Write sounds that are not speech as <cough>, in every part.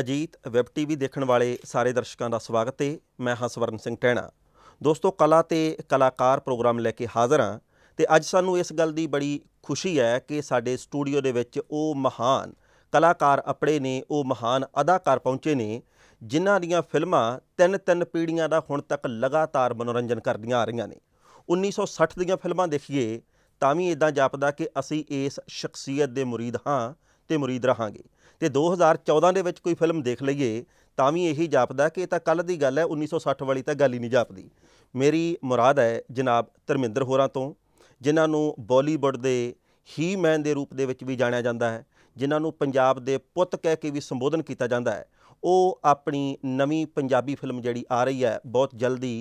Ajit web TV ਦੇਖਣ ਵਾਲੇ ਸਾਰੇ ਦਰਸ਼ਕਾਂ ਦਾ ਸਵਾਗਤ ਹੈ ਮੈਂ ਹਾਂ ਸਵਰਨ ਸਿੰਘ ਟੈਣਾ ਦੋਸਤੋ ਕਲਾ ਤੇ ਕਲਾਕਾਰ ਪ੍ਰੋਗਰਾਮ ਲੈ ਕੇ ਹਾਜ਼ਰ ਹਾਂ ਤੇ ਅੱਜ ਸਾਨੂੰ ਇਸ ਗੱਲ ਦੀ ਬੜੀ ਖੁਸ਼ੀ ਹੈ ਕਿ ਸਾਡੇ ਸਟੂਡੀਓ ਦੇ ਵਿੱਚ ਉਹ ਮਹਾਨ ਕਲਾਕਾਰ ਅਪੜੇ ਨੇ ਉਹ ਮਹਾਨ ਅਦਾਕਾਰ ਪਹੁੰਚੇ ਨੇ ਜਿਨ੍ਹਾਂ ਦੀਆਂ ਫਿਲਮਾਂ ਤਿੰਨ ਤਿੰਨ ਪੀੜ੍ਹੀਆਂ ਦਾ ਹੁਣ ਤੱਕ ਲਗਾਤਾਰ ਮਨੋਰੰਜਨ ਕਰਦੀਆਂ ਆ ਰਹੀਆਂ ਨੇ 1960 ਦੀਆਂ ਫਿਲਮਾਂ ਦੇਖੀਏ ਤਾਂ ਵੀ ਇਦਾਂ ਜਾਪਦਾ ਕਿ ਅਸੀਂ ਇਸ ਸ਼ਖਸੀਅਤ ਦੇ ਮੁਰੀਦ ਹਾਂ ਤੇ ਮੁਰੀਦ ਰਹਾਂਗੇ ਜੇ 2014 ਦੇ ਵਿੱਚ ਕੋਈ ਫਿਲਮ ਦੇਖ ਲਈਏ ਤਾਂ ਵੀ ਇਹੀ ਜਾਪਦਾ ਕਿ ਇਹ ਤਾਂ ਕੱਲ ਦੀ ਗੱਲ ਹੈ 1960 ਵਾਲੀ ਤਾਂ ਗੱਲ ਹੀ ਨਹੀਂ ਜਾਪਦੀ ਮੇਰੀ ਮੁਰਾਦ ਹੈ ਜਨਾਬ ਧਰਮਿੰਦਰ ਹੋਰਾਂ ਤੋਂ ਜਿਨ੍ਹਾਂ ਨੂੰ ਬਾਲੀਵੁੱਡ ਦੇ ਹੀ ਮੈਨ ਦੇ ਰੂਪ ਦੇ ਵਿੱਚ ਵੀ ਜਾਣਿਆ ਜਾਂਦਾ ਹੈ ਜਿਨ੍ਹਾਂ ਨੂੰ ਪੰਜਾਬ ਦੇ ਪੁੱਤ ਕਹਿ ਕੇ ਵੀ ਸੰਬੋਧਨ ਕੀਤਾ ਜਾਂਦਾ ਹੈ ਉਹ ਆਪਣੀ ਨਵੀਂ ਪੰਜਾਬੀ ਫਿਲਮ ਜਿਹੜੀ ਆ ਰਹੀ ਹੈ ਬਹੁਤ ਜਲਦੀ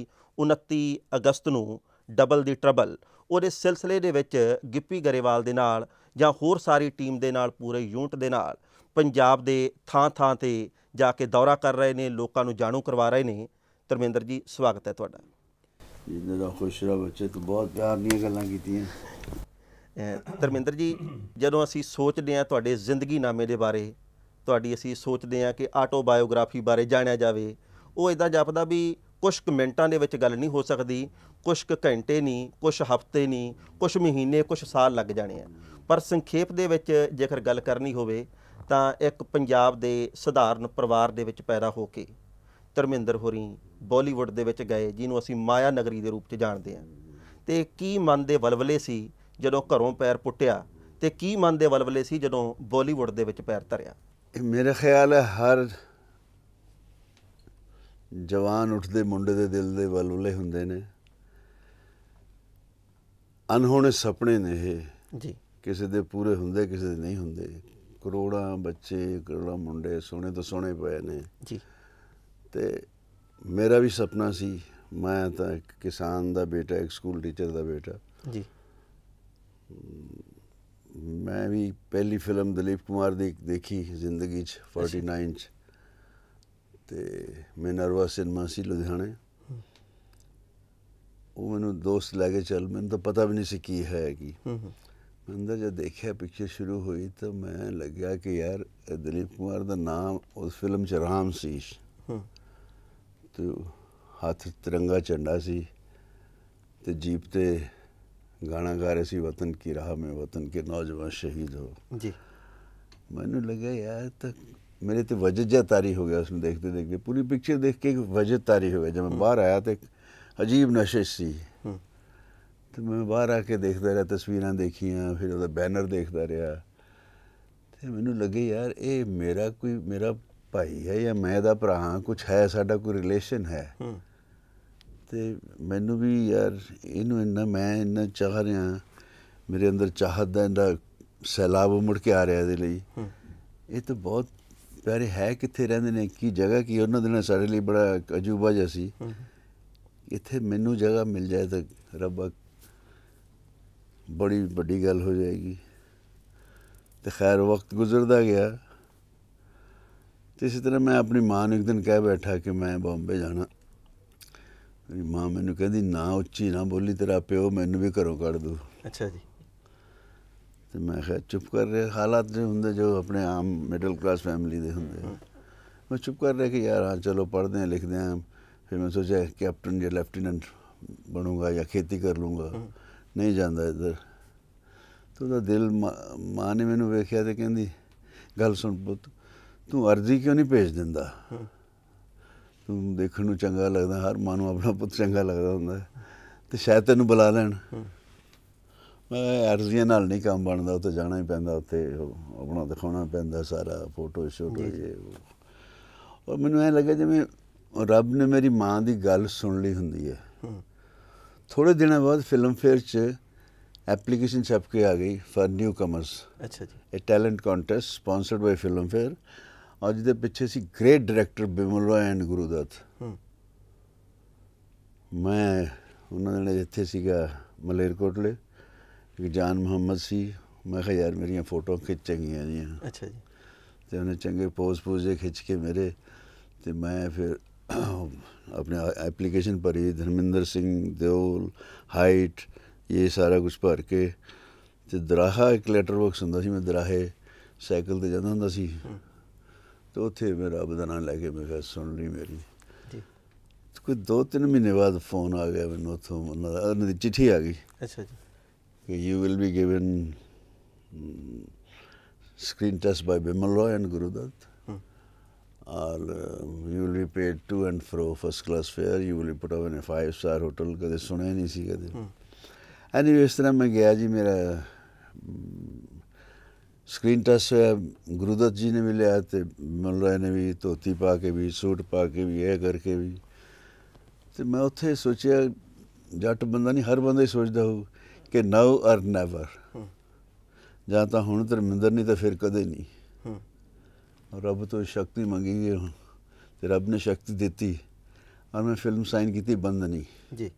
29 ਅਗਸਤ ਨੂੰ ਡਬਲ ਦੀ ਟਰਬਲ ਉਹਦੇ ਸਿਲਸਿਲੇ ਦੇ ਵਿੱਚ ਗਿੱਪੀ ਗਰੇਵਾਲ ਦੇ ਨਾਲ ਜਾਂ ਹੋਰ ਸਾਰੀ ਟੀਮ ਦੇ ਨਾਲ ਪੂਰੇ ਯੂਨਿਟ ਦੇ ਨਾਲ ਪੰਜਾਬ ਦੇ ਥਾਂ-ਥਾਂ ਤੇ ਜਾ ਕੇ ਦੌਰਾ ਕਰ ਰਹੇ ਨੇ ਲੋਕਾਂ ਨੂੰ ਜਾਣੂ ਕਰਵਾ ਰਹੇ ਨੇ ਧਰਮਿੰਦਰ ਜੀ ਸਵਾਗਤ ਹੈ ਤੁਹਾਡਾ ਜਿੰਨੇ ਦਾ ਖੁਸ਼ ਰਹੋ ਬੱਚੇ ਤੋਂ ਬਹੁਤ ਪਿਆਰ ਦੀਆਂ ਗੱਲਾਂ ਕੀਤੀਆਂ ਧਰਮਿੰਦਰ ਜੀ ਜਦੋਂ ਅਸੀਂ ਸੋਚਦੇ ਆ ਤੁਹਾਡੇ ਜ਼ਿੰਦਗੀ ਨਾਮੇ ਦੇ ਬਾਰੇ ਤੁਹਾਡੀ ਅਸੀਂ ਸੋਚਦੇ ਆ ਕਿ ਆਟੋਬਾਇਓਗ੍ਰਾਫੀ ਬਾਰੇ ਜਾਣਿਆ ਜਾਵੇ ਉਹ ਇਦਾਂ ਜਾਪਦਾ ਵੀ ਕੁਝ ਕੁ ਮਿੰਟਾਂ ਦੇ ਵਿੱਚ ਗੱਲ ਨਹੀਂ ਹੋ ਸਕਦੀ ਕੁਝ ਕੁ ਘੰਟੇ ਨਹੀਂ ਕੁਝ ਹਫ਼ਤੇ ਨਹੀਂ ਕੁਝ ਮਹੀਨੇ ਕੁਝ ਸਾਲ ਲੱਗ ਜਾਣੇ ਆ ਪਰ ਸੰਖੇਪ ਦੇ ਵਿੱਚ ਜੇਕਰ ਗੱਲ ਕਰਨੀ ਹੋਵੇ ਤਾਂ ਇੱਕ ਪੰਜਾਬ ਦੇ ਸਧਾਰਨ ਪਰਿਵਾਰ ਦੇ ਵਿੱਚ ਪੈਦਾ ਹੋ ਕੇ ਧਰਮਿੰਦਰ ਹੋਰੀ ਬਾਲੀਵੁੱਡ ਦੇ ਵਿੱਚ ਗਏ ਜਿਹਨੂੰ ਅਸੀਂ ਮਾਇਆ ਨਗਰੀ ਦੇ ਰੂਪ 'ਚ ਜਾਣਦੇ ਹਾਂ ਤੇ ਕੀ ਮਨ ਦੇ ਬਲਵਲੇ ਸੀ ਜਦੋਂ ਘਰੋਂ ਪੈਰ ਪੁੱਟਿਆ ਤੇ ਕੀ ਮਨ ਦੇ ਬਲਵਲੇ ਸੀ ਜਦੋਂ ਬਾਲੀਵੁੱਡ ਦੇ ਵਿੱਚ ਪੈਰ ਧਰਿਆ ਮੇਰੇ ਖਿਆਲ ਹੈ ਹਰ ਜਵਾਨ ਉੱਠਦੇ ਮੁੰਡੇ ਦੇ ਦਿਲ ਦੇ ਬਲਵਲੇ ਹੁੰਦੇ ਨੇ ਅਨਹੋਣੇ ਸੁਪਨੇ ਨੇ ਇਹ ਜੀ ਕਿਸੇ ਦੇ ਪੂਰੇ ਹੁੰਦੇ ਕਿਸੇ ਦੇ ਨਹੀਂ ਹੁੰਦੇ ਕਰੋੜਾਂ ਬੱਚੇ ਕਰੋੜਾਂ ਮੁੰਡੇ ਸੋਹਣੇ ਤੋਂ ਸੋਹਣੇ ਪਏ ਨੇ ਜੀ ਤੇ ਮੇਰਾ ਵੀ ਸੁਪਨਾ ਸੀ ਮੈਂ ਤਾਂ ਇੱਕ ਕਿਸਾਨ ਦਾ ਬੇਟਾ ਇੱਕ ਸਕੂਲ ਟੀਚਰ ਦਾ ਬੇਟਾ ਜੀ ਮੈਂ ਵੀ ਪਹਿਲੀ ਫਿਲਮ ਦਲੀਪ ਕੁਮਾਰ ਦੀ ਦੇਖੀ ਜ਼ਿੰਦਗੀ 'ਚ 49 'ਚ ਤੇ ਮੈਂ ਨਰਵਾ ਸਿਨੇਮਾ ਸੀ ਲੁਧਿਆਣੇ ਉਹ ਮੈਨੂੰ ਦੋਸਤ ਲੈ ਕੇ ਚੱਲ ਮੈਨੂੰ ਤਾਂ ਪਤਾ ਵੀ ਨਹੀਂ ਸੀ ਕੀ ਹੈ ਕੀ ਹੂੰ ਹੂੰ अंदर जब देखे पिक्चर शुरू हुई तो मैं लग गया कि यार दिलीप कुमार का नाम उस फिल्म च राम शीश हाँ। तो हाथ तिरंगा झंडा सी तो जीप ते गाना गा रहे सी वतन की राह में वतन के नौजवान शहीद हो जी मैंने लगा यार तो मेरे तो वजह जहा तारी हो गया उसमें देखते देखते पूरी पिक्चर देख के वजह तारी हो गया जब मैं हाँ। बाहर आया तो अजीब नशे सी ਤੇ ਮੈਂ ਬਾਹਰ ਆ ਕੇ ਦੇਖਦਾ ਰਿਹਾ ਤਸਵੀਰਾਂ ਦੇਖੀਆਂ ਫਿਰ ਉਹਦਾ ਬੈਨਰ ਦੇਖਦਾ ਰਿਹਾ ਤੇ ਮੈਨੂੰ ਲੱਗੇ ਯਾਰ ਇਹ ਮੇਰਾ ਕੋਈ ਮੇਰਾ ਭਾਈ ਹੈ ਜਾਂ ਮੈਂ ਦਾ ਭਰਾ ਹਾਂ ਕੁਝ ਹੈ ਸਾਡਾ ਕੋਈ ਰਿਲੇਸ਼ਨ ਹੈ ਤੇ ਮੈਨੂੰ ਵੀ ਯਾਰ ਇਹਨੂੰ ਇੰਨਾ ਮੈਂ ਇੰਨਾ ਚਾਹ ਰਿਹਾ ਮੇਰੇ ਅੰਦਰ ਚਾਹਤ ਦਾ ਇਹਦਾ ਸੈਲਾਬ ਮੁੜ ਕੇ ਆ ਰਿਹਾ ਇਹਦੇ ਲਈ ਇਹ ਤਾਂ ਬਹੁਤ ਪਿਆਰੇ ਹੈ ਕਿੱਥੇ ਰਹਿੰਦੇ ਨੇ ਕੀ ਜਗ੍ਹਾ ਕੀ ਉਹਨਾਂ ਦੇ ਨਾਲ ਸਾਡੇ ਲਈ ਬੜਾ ਅਜੂਬਾ ਜਿਹਾ ਸੀ ਇੱਥੇ ਮੈਨੂੰ ਜਗ੍ਹਾ ਮਿਲ ਜਾਏ ਤਾਂ ਰੱਬਾ ਬੜੀ ਵੱਡੀ ਗੱਲ ਹੋ ਜਾਏਗੀ ਤੇ ਖੈਰ ਵਕਤ ਗੁਜ਼ਰਦਾ ਗਿਆ ਤੇ ਇਸੇ ਤਰ੍ਹਾਂ ਮੈਂ ਆਪਣੀ ਮਾਂ ਨੂੰ ਇੱਕ ਦਿਨ ਕਹਿ ਬੈਠਾ ਕਿ ਮੈਂ ਬੰਬੇ ਜਾਣਾ ਮੇਰੀ ਮਾਂ ਮੈਨੂੰ ਕਹਿੰਦੀ ਨਾ ਉੱਚੀ ਨਾ ਬੋਲੀ ਤੇਰਾ ਪਿਓ ਮੈਨੂੰ ਵੀ ਘਰੋਂ ਕੱਢ ਦੂ ਅੱਛਾ ਜੀ ਤੇ ਮੈਂ ਖੈਰ ਚੁੱਪ ਕਰ ਰਿਹਾ ਹਾਲਾਤ ਜੇ ਹੁੰਦੇ ਜੋ ਆਪਣੇ ਆਮ ਮਿਡਲ ਕਲਾਸ ਫੈਮਿਲੀ ਦੇ ਹੁੰਦੇ ਮੈਂ ਚੁੱਪ ਕਰ ਰਿਹਾ ਕਿ ਯਾਰ ਹਾਂ ਚਲੋ ਪੜ੍ਹਦੇ ਆ ਲਿਖਦੇ ਆ ਫਿਰ ਮੈਂ ਸੋਚਿਆ ਕੈਪਟਨ ਜਾਂ ਲੈਫਟੀਨੈਂਟ ਬਣੂੰਗਾ ਜਾਂ ਖੇਤੀ ਕਰ ਲੂੰਗਾ ਨਹੀਂ ਜਾਂਦਾ ਇੱਧਰ ਤੂੰ ਦਾ ਦਿਲ ਮਾਂ ਨੇ ਮੈਨੂੰ ਵੇਖਿਆ ਤੇ ਕਹਿੰਦੀ ਗੱਲ ਸੁਣ ਪੁੱਤ ਤੂੰ ਅਰਜ਼ੀ ਕਿਉਂ ਨਹੀਂ ਭੇਜ ਦਿੰਦਾ ਤੂੰ ਦੇਖਣ ਨੂੰ ਚੰਗਾ ਲੱਗਦਾ ਹਰ ਮਾਂ ਨੂੰ ਆਪਣਾ ਪੁੱਤ ਚੰਗਾ ਲੱਗਦਾ ਹੁੰਦਾ ਤੇ ਸ਼ਾਇਦ ਤੈਨੂੰ ਬੁਲਾ ਲੈਣ ਮੈਂ ਅਰਜ਼ੀਆਂ ਨਾਲ ਨਹੀਂ ਕੰਮ ਬਣਦਾ ਉੱਥੇ ਜਾਣਾ ਹੀ ਪੈਂਦਾ ਉੱਥੇ ਆਪਣਾ ਦਿਖਾਉਣਾ ਪੈਂਦਾ ਸਾਰਾ ਫੋਟੋ ਸ਼ੂਟ ਇਹ ਉਹ ਮੈਨੂੰ ਐ ਲੱਗਿਆ ਜਿਵੇਂ ਰੱਬ ਨੇ ਮੇਰੀ ਮਾਂ ਦੀ ਗੱਲ ਸੁਣ ਲਈ ਹੁੰਦੀ ਹੈ ਥੋੜੇ ਦਿਨਾਂ ਬਾਅਦ ਫਿਲਮ ਫੇਅਰ 'ਚ ਐਪਲੀਕੇਸ਼ਨ ਛਪ ਕੇ ਆ ਗਈ ਫਾਰ ਨਿਊ ਕਮਰਸ ਅੱਛਾ ਜੀ ਇਹ talent contest sponsored by Filmfare ਅੱਜ ਦੇ ਪਿੱਛੇ ਸੀ great director Bimal Roy and Guru Dutt ਮੈਂ ਉਹਨਾਂ ਦੇ ਨਾਲ ਇੱਥੇ ਸੀਗਾ ਮਲੇਰਕੋਟਲੇ ਜਾਨ ਮੁਹੰਮਦ ਸੀ ਮੈਂ ਕਿਹਾ ਯਾਰ ਮੇਰੀਆਂ ਫੋਟੋ ਖਿੱਚ ਚੰਗੀਆਂ ਜੀਆਂ ਅੱਛਾ ਜੀ ਤੇ ਉਹਨੇ ਚੰਗੇ ਪੋਜ਼ ਪੋਜ਼ੇ ਖਿੱਚ ਕੇ ਮੇਰੇ ਤੇ ਮੈਂ ਫਿਰ ਆਪਣੇ ਐਪਲੀਕੇਸ਼ਨ ਪਰ ही ਧਰਮਿੰਦਰ ਸਿੰਘ ਦਿਓਲ ਹਾਈਟ ਇਹ ਸਾਰਾ ਕੁਝ ਭਰ ਕੇ ਤੇ ਦਰਾਹਾ ਇੱਕ ਲੈਟਰ ਬਾਕਸ ਹੁੰਦਾ ਸੀ ਮੈਂ ਦਰਾਹੇ ਸਾਈਕਲ ਤੇ ਜਾਂਦਾ ਹੁੰਦਾ ਸੀ ਤੇ ਉੱਥੇ ਮੇਰਾ ਰੱਬ ਦਾ ਨਾਮ ਲੈ ਕੇ ਮੈਂ ਕਿਹਾ ਸੁਣ ਲਈ ਮੇਰੀ ਕੋਈ 2-3 ਮਹੀਨੇ ਬਾਅਦ ਫੋਨ ਆ ਗਿਆ ਮੈਨੂੰ ਉਥੋਂ ਉਹਨਾਂ ਦੀ ਚਿੱਠੀ ਆ ਗਈ ਅੱਛਾ ਜੀ ਕਿ you will be given screen test by Bimal Roy and Guru Dutt or um, you will be paid to and fro first class fare you will be put up in a five star hotel ਕਦੇ ਸੁਣਿਆ ਨਹੀਂ ਸੀ ਕਦੇ ਐਨੀ ਇਸ ਤਰ੍ਹਾਂ ਮੈਂ ਗਿਆ ਜੀ ਮੇਰਾ ਸਕਰੀਨ ਟੈਸਟ ਹੋਇਆ ਗੁਰਦਤ ਜੀ ਨੇ ਵੀ ਲਿਆ ਤੇ ਮਨ ਰਾਏ ਨੇ ਵੀ ਧੋਤੀ ਪਾ ਕੇ ਵੀ ਸੂਟ ਪਾ ਕੇ ਵੀ ਇਹ ਕਰਕੇ ਵੀ ਤੇ ਮੈਂ ਉੱਥੇ ਸੋਚਿਆ ਜੱਟ ਬੰਦਾ ਨਹੀਂ ਹਰ ਬੰਦਾ ਹੀ ਸੋਚਦਾ ਹੋਊ ਕਿ ਨਾਓ অর ਨੈਵਰ ਜਾਂ ਤਾਂ ਹੁਣ ਧਰਮਿੰਦਰ ਨਹੀਂ ਤਾਂ ਫਿਰ ਕਦੇ ਨਹੀਂ ਰੱਬ ਤੋਂ ਸ਼ਕਤੀ ਮੰਗੀ ਹੁਣ ਤੇ ਰੱਬ ਨੇ ਸ਼ਕਤੀ ਦਿੱਤੀ ਔਰ ਮੈਂ ਫਿਲਮ ਸਾਈਨ ਕੀਤੀ ਬੰਦ ਨਹੀਂ ਜੀ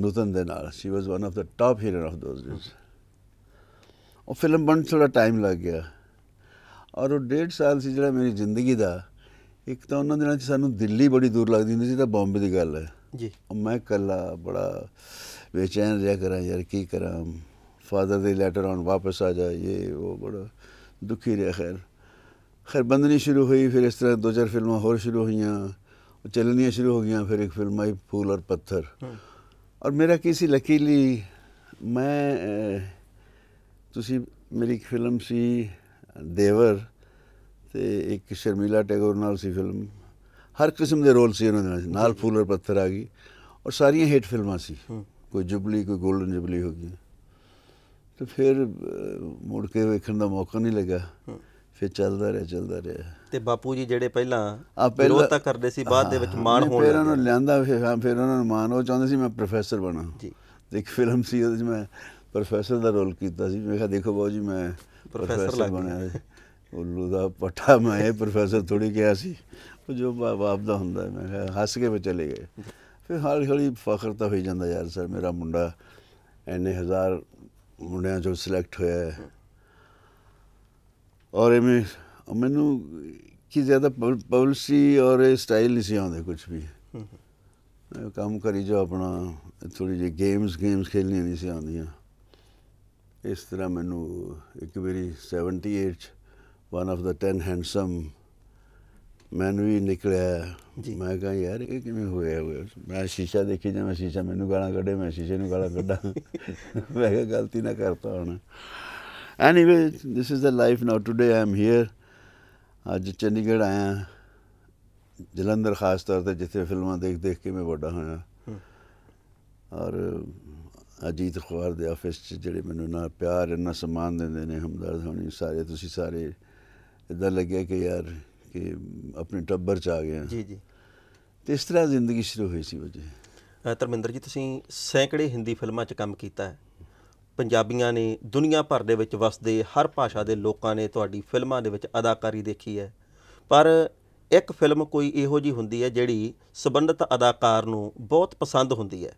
ਨੂਤਨ ਦੇ ਨਾਲ she was one of the top hero of those days ਉਹ ਫਿਲਮ ਬਣ ਥੋੜਾ ਟਾਈਮ ਲੱਗ ਗਿਆ ਔਰ ਉਹ ਡੇਢ ਸਾਲ ਸੀ ਜਿਹੜਾ ਮੇਰੀ ਜ਼ਿੰਦਗੀ ਦਾ ਇੱਕ ਤਾਂ ਉਹਨਾਂ ਦਿਨਾਂ 'ਚ ਸਾਨੂੰ ਦਿੱਲੀ ਬੜੀ ਦੂਰ ਲੱਗਦੀ ਹੁੰਦੀ ਸੀ ਤਾਂ ਬੰਬੇ ਦੀ ਗੱਲ ਹੈ ਜੀ ਮੈਂ ਕੱਲਾ ਬੜਾ ਬੇਚੈਨ ਰਿਹਾ ਕਰਾਂ ਯਾਰ ਕੀ ਕਰਾਂ ਫਾਦਰ ਦੇ ਲੈਟਰ ਆਨ ਵਾਪਸ ਆ ਜਾ ਇਹ ਉਹ ਬੜਾ ਦੁਖੀ ਰਿਹਾ ਖੈਰ ਖੈਰ ਬੰਦਨੀ ਸ਼ੁਰੂ ਹੋਈ ਫਿਰ ਇਸ ਤਰ੍ਹਾਂ ਦੋ ਚਾਰ ਫਿਲਮਾਂ ਹੋਰ ਸ਼ੁਰੂ ਹੋਈਆਂ ਉਹ ਚੱਲਣੀਆਂ ਸ਼ੁਰੂ ਹੋ ਗਈਆਂ ਫਿਰ ਇੱਕ ਫਿਲਮ ਆਈ ਫੂਲ ਔਰ ਪੱਥਰ ਔਰ ਮੇਰਾ ਕਿਸੇ ਲਕੀਲੀ ਮੈਂ ਤੁਸੀਂ ਮੇਰੀ ਇੱਕ ਫਿਲਮ ਸੀ ਦੇਵਰ ਤੇ ਇੱਕ ਸ਼ਰਮੀਲਾ ਟੈਗੋਰ ਨਾਲ ਸੀ ਫਿਲਮ ਹਰ ਕਿਸਮ ਦੇ ਰੋਲ ਸੀ ਉਹਨਾਂ ਦੇ ਨਾਲ ਫੂਲ ਔਰ ਪੱਥਰ ਆ ਗਈ ਔਰ ਸਾਰੀਆਂ ਹਿੱਟ ਫਿਲਮਾਂ ਸੀ ਕੋਈ ਜੁਬਲੀ ਕੋਈ ਗੋਲਡਨ ਜੁਬਲੀ ਹੋ ਗਈ ਤੇ ਫਿਰ ਮੁੜ ਕੇ ਵੇਖਣ ਦਾ ਮੌਕਾ ਨਹੀਂ ਲੱਗਾ ਫਿਰ ਚੱਲਦਾ ਰਿਹਾ ਚੱਲਦਾ ਰਿਹਾ ਤੇ ਬਾਪੂ ਜੀ ਜਿਹੜੇ ਪਹਿਲਾਂ ਵਿਰੋਧ ਤਾਂ ਕਰਦੇ ਸੀ ਬਾਅਦ ਦੇ ਵਿੱਚ ਮਾਨ ਹੋਣ ਫਿਰ ਉਹਨਾਂ ਨੂੰ ਲਿਆਂਦਾ ਫਿਰ ਫਿਰ ਉਹਨਾਂ ਨੂੰ ਮਾਨ ਉਹ ਚਾਹੁੰਦੇ ਸੀ ਮੈਂ ਪ੍ਰੋਫੈਸਰ ਬਣਾ ਜੀ ਤੇ ਇੱਕ ਫਿਲਮ ਸੀ ਉਹਦੇ ਵਿੱਚ ਮੈਂ ਪ੍ਰੋਫੈਸਰ ਦਾ ਰੋਲ ਕੀਤਾ ਸੀ ਮੈਂ ਕਿਹਾ ਦੇਖੋ ਬਾਪੂ ਜੀ ਮੈਂ ਪ੍ਰੋਫੈਸਰ ਬਣਿਆ ਉੱਲੂ ਦਾ ਪੱਟਾ ਮੈਂ ਇਹ ਪ੍ਰੋਫੈਸਰ ਥੋੜੀ ਗਿਆ ਸੀ ਉਹ ਜੋ ਬਾਪ ਦਾ ਹੁੰਦਾ ਮੈਂ ਕਿਹਾ ਹੱਸ ਕੇ ਵਿੱਚ ਚਲੇ ਗਏ ਫਿਰ ਹੌਲੀ ਹੌਲੀ ਫਖਰ ਤਾਂ ਹੋਈ ਜਾਂਦਾ ਯਾਰ ਸਰ ਮੇਰਾ ਮੁੰਡਾ ਐਨੇ ਹਜ਼ਾਰ ਮੁੰਡਿਆਂ ਚੋਂ ਸਿਲੈਕਟ ਹੋਇਆ ਹੈ ਔਰ ਇਹ ਮੈਨੂੰ ਕਿ ਜ਼ਿਆਦਾ ਪਬਲਿਸਿਟੀ ਔਰ ਸਟਾਈਲ ਨਹੀਂ ਸੀ ਆਉਂਦੇ ਕੁਝ ਵੀ ਕੰਮ ਕਰੀ ਜੋ ਆਪਣਾ ਥੋੜੀ ਜਿਹੀ ਗੇਮਸ ਗੇਮਸ ਖੇਲਣੀਆਂ ਨਹੀਂ ਸੀ ਆਉਂਦੀਆਂ ਇਸ ਤਰ੍ਹਾਂ ਮੈਨੂੰ ਇੱਕ ਵਾਰੀ 78 ਚ one of the 10 handsome man ਵੀ ਨਿਕਲਿਆ ਮੈਂ ਕਹਾਂ ਯਾਰ ਇਹ ਕਿਵੇਂ ਹੋਇਆ ਮੈਂ ਸ਼ੀਸ਼ਾ ਦੇਖੀ ਜਾਂ ਮੈਂ ਸ਼ੀਸ਼ਾ ਮੈਨੂੰ ਗਾਲਾਂ ਕੱਢੇ ਮੈਂ ਸ਼ੀਸ਼ੇ ਨੂੰ ਗਾਲਾਂ ਕੱਢਾਂ <laughs> ਮੈਂ ਕਿਹਾ ਗਲਤੀ ਨਾ ਕਰਤਾ ਹੁਣ anyway this is the life now today I'm here ਅੱਜ ਚੰਡੀਗੜ੍ਹ ਆਇਆ ਜਲੰਧਰ ਖਾਸ ਤੌਰ ਤੇ ਜਿੱਥੇ ਫਿਲਮਾਂ ਦੇਖ ਦੇਖ ਕੇ ਮੈਂ ਵੱਡਾ ਹੋਇਆ ਔਰ ਅਜੀਤ ਖਵਾਰ ਦੇ ਆਫਿਸ 'ਚ ਜਿਹੜੇ ਮੈਨੂੰ ਨਾ ਪਿਆਰ ਇੰਨਾ ਸਨਮਾਨ ਦਿੰਦੇ ਨੇ ਹਮਦਰਦ ਹੋਣੀ ਸਾਰੇ ਤੁਸੀਂ ਸਾਰੇ ਇਦਾਂ ਲੱਗਿਆ ਕਿ ਯਾਰ ਕਿ ਆਪਣੇ ਟੱਬਰ 'ਚ ਆ ਗਏ ਜੀ ਜੀ ਤੇ ਇਸ ਤਰ੍ਹਾਂ ਜ਼ਿੰਦਗੀ ਸ਼ੁਰੂ ਹੋਈ ਸੀ ਵਜੇ ਧਰਮਿੰਦਰ ਜੀ ਤੁਸੀਂ ਸੈਂਕੜੇ ਹਿੰਦੀ ਫਿਲਮਾਂ 'ਚ ਕੰਮ ਕੀਤਾ ਹੈ ਪੰਜਾਬੀਆਂ ਨੇ ਦੁਨੀਆ ਭਰ ਦੇ ਵਿੱਚ ਵਸਦੇ ਹਰ ਭਾਸ਼ਾ ਦੇ ਲੋਕਾਂ ਨੇ ਤੁਹਾਡੀ ਫਿਲਮਾਂ ਦੇ ਵਿੱਚ ਅਦਾਕਾਰੀ ਦੇਖੀ ਹੈ ਪਰ ਇੱਕ ਫਿਲਮ ਕੋਈ ਇਹੋ ਜੀ ਹੁੰਦੀ ਹੈ ਜਿਹੜੀ ਸਬੰਧਤ ਅਦਾਕਾਰ ਨੂੰ ਬਹੁਤ ਪਸੰਦ ਹੁੰਦੀ ਹੈ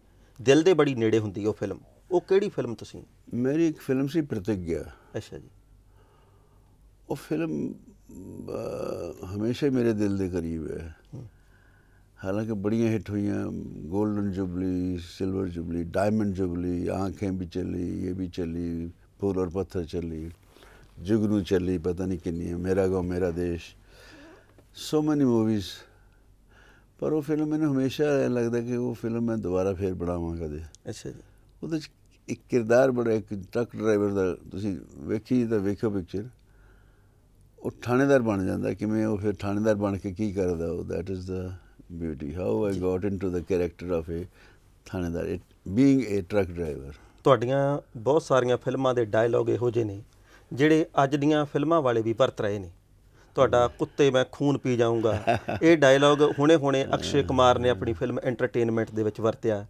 ਦਿਲ ਦੇ ਬੜੀ ਨੇੜੇ ਹੁੰਦੀ ਉਹ ਫਿਲਮ ਉਹ ਕਿਹੜੀ ਫਿਲਮ ਤੁਸੀਂ ਮੇਰੀ ਇੱਕ ਫਿਲਮ ਸੀ ਪ੍ਰਤਿਗਿਆ ਅੱਛਾ ਜੀ ਉਹ ਫਿਲਮ ਹਮੇਸ਼ਾ ਮੇਰੇ ਦਿਲ ਦੇ ਕਰੀਬ ਹੈ ਹਾਲਾਂਕਿ ਬੜੀਆਂ ਹਿੱਟ ਹੋਈਆਂ golden jubilee silver jubilee diamond jubilee Aankhen ਵੀ ਚੱਲੀ ਇਹ ਵੀ ਚੱਲੀ चली फूल ਚੱਲੀ पत्थर ਚੱਲੀ ਪਤਾ ਨਹੀਂ पता नहीं कितनी ਮੇਰਾ मेरा गांव मेरा ਸੋ ਮਨੀ ਮੂਵੀਜ਼ ਪਰ ਉਹ ਫਿਲਮ ਮੈਨੂੰ ਹਮੇਸ਼ਾ ਲੱਗਦਾ ਕਿ ਉਹ ਫਿਲਮ ਮੈਂ ਦੁਬਾਰਾ ਫੇਰ ਬਣਾਵਾਂ ਕਦੇ ਅੱਛਾ ਜੀ ਉਹਦੇ ਚ ਇੱਕ ਕਿਰਦਾਰ ਬੜਾ ਇੱਕ ਟਰੱਕ ਡਰਾਈਵਰ ਦਾ ਤੁਸੀਂ ਵੇਖੀ ਤਾਂ ਵੇਖੋ ਪਿਕਚਰ ਉਹ ਥਾਣੇਦਾਰ ਬਣ ਜਾਂਦਾ ਕਿਵੇਂ ਉਹ ਫਿਰ ਥਾਣੇਦਾਰ ਬਣ ਕੇ ਕੀ ਕਰਦਾ ਉਹ that is the beauty. How I got into the character of a thanedar, it being a truck driver. ਤੁਹਾਡੀਆਂ ਬਹੁਤ ਸਾਰੀਆਂ ਫਿਲਮਾਂ ਦੇ ਡਾਇਲੌਗ ਇਹੋ ਜਿਹੇ ਨੇ ਜਿਹੜੇ ਅੱਜ ਦੀਆਂ ਫਿਲਮਾਂ ਵਾਲੇ ਵੀ ਵਰਤ ਰਹੇ ਨੇ ਤੁਹਾਡਾ ਕੁੱਤੇ ਮੈਂ ਖੂਨ ਪੀ ਜਾਊਂਗਾ ਇਹ ਡਾਇਲੌਗ ਹੁਣੇ-ਹੁਣੇ ਅਕਸ਼ੇ ਕੁਮਾਰ ਨੇ ਆਪਣੀ ਫਿਲਮ ਐਂਟਰਟੇਨਮੈਂਟ ਦੇ ਵਿੱਚ ਵਰਤਿਆ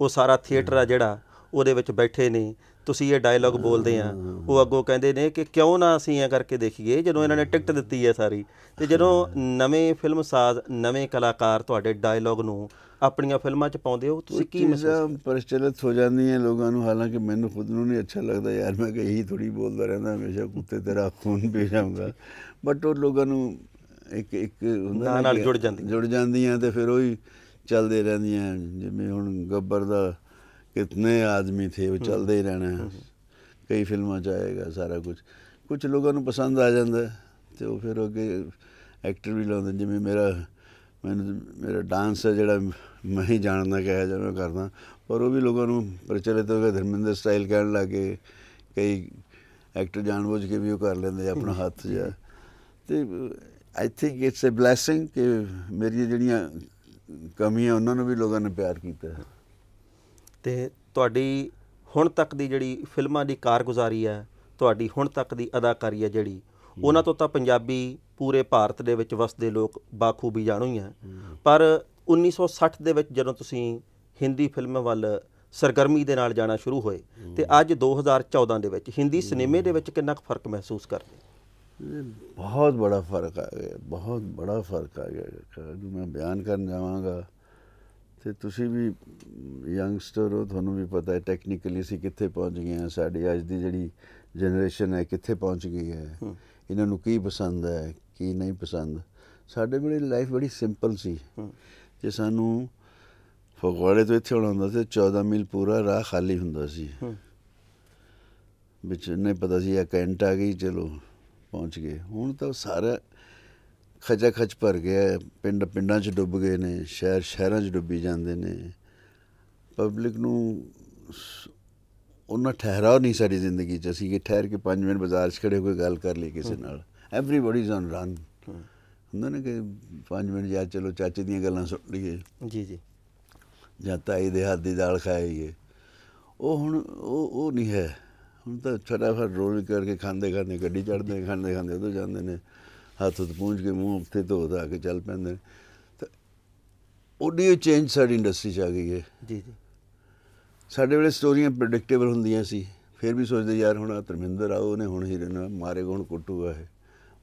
ਉਹ ਸਾਰਾ ਥੀਏਟਰ ਆ ਜਿਹੜਾ ਉਹਦੇ ਵਿੱਚ ਬੈਠੇ ਨੇ ਤੁਸੀਂ ਇਹ ਡਾਇਲੌਗ ਬੋਲਦੇ ਆ ਉਹ ਅੱਗੋਂ ਕਹਿੰਦੇ ਨੇ ਕਿ ਕਿਉਂ ਨਾ ਅਸੀਂ ਐ ਕਰਕੇ ਦੇਖੀਏ ਜਦੋਂ ਇਹਨਾਂ ਨੇ ਟਿਕਟ ਦਿੱਤੀ ਹੈ ਸਾਰੀ ਤੇ ਜਦੋਂ ਨਵੇਂ ਫਿਲਮ ਸਾਜ਼ ਨਵੇਂ ਕਲਾਕਾਰ ਤੁਹਾਡੇ ਡਾਇਲੌਗ ਨੂੰ ਆਪਣੀਆਂ ਫਿਲਮਾਂ 'ਚ ਪਾਉਂਦੇ ਹੋ ਤੁਸੀਂ ਕੀ ਮਹਿਸੂਸ ਪ੍ਰਚਲਿਤ ਹੋ ਜਾਂਦੀਆਂ ਲੋਕਾਂ ਨੂੰ ਹਾਲਾਂਕਿ ਮੈਨੂੰ ਖੁਦ ਨੂੰ ਨਹੀਂ ਅੱਛਾ ਲੱਗਦਾ ਯਾਰ ਮੈਂ ਕਹੀ ਥੋੜੀ ਬੋਲਦਾ ਰਹਿੰਦਾ ਹਮੇਸ਼ਾ ਕੁੱਤੇ ਤੇਰਾ ਖੂਨ ਪੀ ਜਾਊਗਾ ਬਟ ਉਹ ਲੋਕਾਂ ਨੂੰ ਇੱਕ ਇੱਕ ਨਾਲ ਜੁੜ ਜਾਂਦੀਆਂ ਜੁੜ ਜਾਂਦੀਆਂ ਤੇ ਫਿਰ ਉਹੀ ਚੱਲਦੇ ਰਹਿੰਦੀਆਂ ਜਿਵੇਂ ਹੁਣ ਗੱਬਰ ਦਾ ਕਿੰਨੇ ਆਦਮੀ تھے ਉਹ ਚੱਲਦੇ ਹੀ ਰਹਿਣਾ ਕਈ ਫਿਲਮਾਂ 'ਚ ਆਏਗਾ ਸਾਰਾ ਕੁਝ ਕੁਝ ਲੋਕਾਂ ਨੂੰ ਪਸੰਦ ਆ ਜਾਂਦਾ ਤੇ ਉਹ ਫਿਰ ਅੱਗੇ ਐਕਟਰ ਵੀ ਲਾਉਂਦੇ ਜਿਵੇਂ ਮੇਰਾ ਮੈਨੂੰ ਮੇਰਾ ਡਾਂਸ ਹੈ ਜਿਹੜਾ ਮੈਂ ਹੀ ਜਾਣਦਾ ਕਿਹਾ ਜਾਂਦਾ ਕਰਦਾ ਪਰ ਉਹ ਵੀ ਲੋਕਾਂ ਨੂੰ ਪ੍ਰਚਲਿਤ ਹੋ ਗਿਆ ਧਰਮਿੰਦਰ ਸਟਾਈਲ ਕਰਨ ਲੱਗੇ ਕਈ ਐਕਟਰ ਜਾਣਬੁੱਝ ਕੇ ਵੀ ਉਹ ਕਰ ਲੈਂਦੇ ਆਪਣਾ ਹੱਥ ਜਿਆ ਤੇ I think it's a blessing ਕਿ ਮੇਰੀ ਜਿਹੜੀਆਂ ਕਮੀਆਂ ਉਹਨਾਂ ਨੂੰ ਵੀ ਲੋਕਾਂ ਨੇ ਪਿਆਰ ਕੀਤਾ ਹੈ ਤੇ ਤੁਹਾਡੀ ਹੁਣ ਤੱਕ ਦੀ ਜਿਹੜੀ ਫਿਲਮਾਂ ਦੀ ਕਾਰਗੁਜ਼ਾਰੀ ਹੈ ਤੁਹਾਡੀ ਹੁਣ ਤੱਕ ਦੀ ਅਦਾਕਾਰੀ ਹੈ ਜਿਹੜੀ ਉਹਨਾਂ ਤੋਂ ਤਾਂ ਪੰਜਾਬੀ ਪੂਰੇ ਭਾਰਤ ਦੇ ਵਿੱਚ ਵਸਦੇ ਲੋਕ ਬਾਖੂਬੀ ਜਾਣੂ ਹੀ ਹੈ ਪਰ 1960 ਦੇ ਵਿੱਚ ਜਦੋਂ ਤੁਸੀਂ ਹਿੰਦੀ ਫਿਲਮ ਵੱਲ ਸਰਗਰਮੀ ਦੇ ਨਾਲ ਜਾਣਾ ਸ਼ੁਰੂ ਹੋਏ ਤੇ ਅੱਜ 2014 ਦੇ ਵਿੱਚ ਹਿੰਦੀ ਸਿਨੇਮੇ ਦੇ ਵਿੱਚ ਕਿੰਨਾ ਕੁ ਫਰਕ ਮਹਿਸੂਸ ਕਰਦੇ ਬਹੁਤ ਬੜਾ ਫਰਕ ਆ ਗਿਆ ਬਹੁਤ ਬੜਾ ਫਰਕ ਆ ਗਿਆ ਜੋ ਮੈਂ ਬਿਆਨ ਕਰਨ ਜਾਵਾਂਗਾ ਤੇ ਤੁਸੀਂ ਵੀ ਯੰਗਸਟਰ ਹੋ ਤੁਹਾਨੂੰ ਵੀ ਪਤਾ ਹੈ ਟੈਕਨੀਕਲੀ ਅਸੀਂ ਕਿੱਥੇ ਪਹੁੰਚ ਗਏ ਹਾਂ ਸਾਡੀ ਅੱਜ ਦੀ ਜਿਹੜੀ ਜਨਰੇਸ਼ਨ ਹੈ ਕਿੱਥੇ ਪਹੁੰਚ ਗਈ ਹੈ ਇਹਨਾਂ ਨੂੰ ਕੀ ਪਸੰਦ ਹੈ ਕੀ ਨਹੀਂ ਪਸੰਦ ਸਾਡੇ ਵੇਲੇ ਲਾਈਫ ਬੜੀ ਸਿੰਪਲ ਸੀ ਜੇ ਸਾਨੂੰ ਫਗਵਾੜੇ ਤੋਂ ਇੱਥੇ ਆਉਣਾ ਹੁੰਦਾ ਸੀ 14 ਮੀਲ ਪੂਰਾ ਰਾਹ ਖਾਲੀ ਹੁੰਦਾ ਸੀ ਵਿੱਚ ਨਹੀਂ ਪਤਾ ਸੀ ਇਹ ਕੈਂਟ ਆ ਗਈ ਚਲੋ ਪਹੁੰਚ ਗਏ ਹੁਣ ਤਾਂ ਸਾਰਾ ਖਜਾ ਖਜ ਭਰ ਗਿਆ ਪਿੰਡ ਪਿੰਡਾਂ 'ਚ ਡੁੱਬ ਗਏ ਨੇ ਸ਼ਹਿਰ ਸ਼ਹਿਰਾਂ 'ਚ ਡੁੱਬੀ ਜਾਂਦੇ ਨੇ ਪਬਲਿਕ ਨੂੰ ਉਹਨਾਂ ਠਹਿਰਾਉ ਨਹੀਂ ਸਾਡੀ ਜ਼ਿੰਦਗੀ 'ਚ ਅਸੀਂ ਕਿ ਠਹਿਰ ਕੇ 5 ਮਿੰਟ ਬਾਜ਼ਾਰ 'ਚ ਖੜੇ ਕੋਈ ਗੱਲ ਕਰ ਲਈ ਕਿਸੇ ਨਾਲ ਐਵਰੀਬਾਡੀ ਇਜ਼ ਔਨ ਰਨ ਹੁੰਦਾ ਨੇ ਕਿ 5 ਮਿੰਟ ਜਾ ਚਲੋ ਚਾਚੇ ਦੀਆਂ ਗੱਲਾਂ ਸੁਣ ਲਈਏ ਜੀ ਜੀ ਜਾਂ ਤਾਈ ਦੇ ਹੱਥ ਦੀ ਦਾਲ ਖਾਈਏ ਉਹ ਹੁਣ ਉਹ ਉਹ ਨਹੀਂ ਹੈ ਹੁਣ ਤਾਂ ਛੋਟਾ ਫਰ ਰੋਲ ਕਰਕੇ ਖਾਂਦੇ ਖਾਂਦੇ ਗੱਡੀ ਚੜਦੇ ਖਾਂਦੇ ਖਾਂਦੇ ਉਧਰ ਜਾਂਦੇ ਨੇ ਹੱਥ ਤੋਂ ਪੂੰਝ ਕੇ ਮੂੰਹ ਉੱਤੇ ਧੋ ਕੇ ਚੱਲ ਪੈਂਦੇ ਨੇ ਤਾਂ ਉਹਦੀ ਚੇਂਜ ਸਾਡੀ ਇੰਡਸਟਰੀ 'ਚ ਆ ਗਈ ਹੈ ਜੀ ਜੀ ਸਾਡੇ ਵੇਲੇ ਸਟੋਰੀਆਂ ਪ੍ਰੈਡਿਕਟੇਬਲ ਹੁੰਦੀਆਂ ਸੀ ਫਿਰ ਵੀ ਸੋਚਦੇ ਯਾਰ ਹੁਣ ਧਰਮਿੰਦਰ ਆਉ ਉਹਨੇ ਹੁਣ ਹੀਰੇ ਨਾਲ ਮਾਰੇ ਗੋਣ ਕੁੱਟੂਗਾ ਇਹ